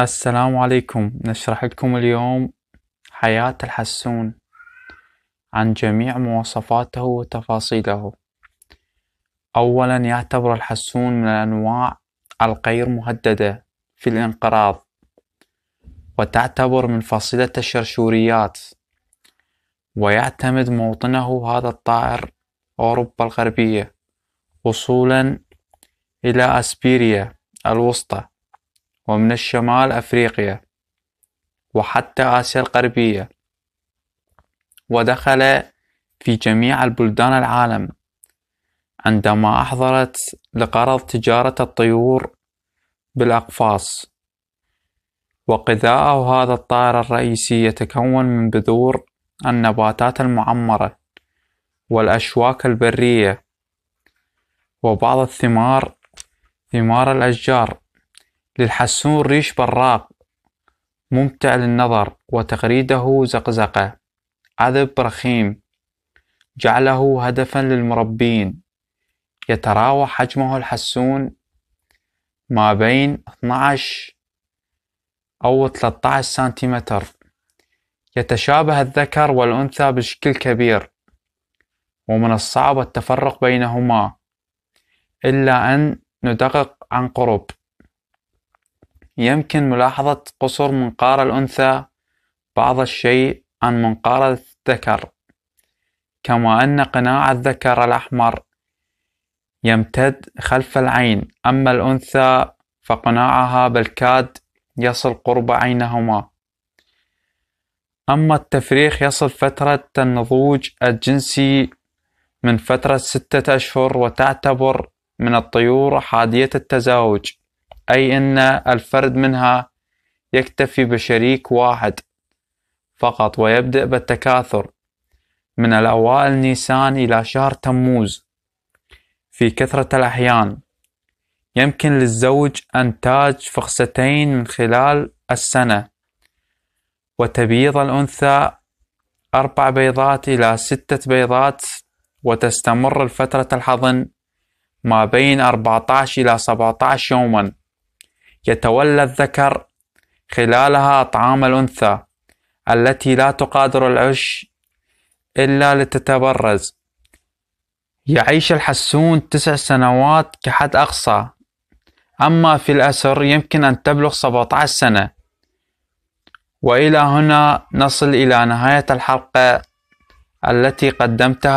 السلام عليكم نشرح لكم اليوم حياة الحسون عن جميع مواصفاته وتفاصيله أولا يعتبر الحسون من الأنواع الغير مهددة في الانقراض وتعتبر من فصيلة الشرشوريات ويعتمد موطنه هذا الطائر أوروبا الغربية وصولا إلى أسبيريا الوسطى ومن الشمال أفريقيا وحتى آسيا الغربية ودخل في جميع البلدان العالم عندما أحضرت لغرض تجارة الطيور بالأقفاص وغذاءه هذا الطائر الرئيسي يتكون من بذور النباتات المعمرة والأشواك البرية وبعض الثمار ثمار الأشجار للحسون ريش براق ممتع للنظر وتغريده زقزقة عذب رخيم جعله هدفا للمربين يتراوح حجمه الحسون ما بين 12 أو 13 سنتيمتر يتشابه الذكر والأنثى بشكل كبير ومن الصعب التفرق بينهما إلا أن ندقق عن قرب يمكن ملاحظة قصر منقار الأنثى بعض الشيء عن منقار الذكر كما أن قناع الذكر الأحمر يمتد خلف العين أما الأنثى فقناعها بالكاد يصل قرب عينهما أما التفريخ يصل فترة النضوج الجنسي من فترة ستة أشهر وتعتبر من الطيور حادية التزاوج أي أن الفرد منها يكتفي بشريك واحد فقط ويبدأ بالتكاثر من الأوائل نيسان إلى شهر تموز في كثرة الأحيان يمكن للزوج أنتاج فخستين من خلال السنة وتبيض الأنثى أربع بيضات إلى ستة بيضات وتستمر الفترة الحضن ما بين 14 إلى 17 يوماً يتولى الذكر خلالها أطعام الأنثى التي لا تقادر العش إلا لتتبرز يعيش الحسون تسع سنوات كحد أقصى أما في الأسر يمكن أن تبلغ 17 سنة وإلى هنا نصل إلى نهاية الحلقة التي قدمتها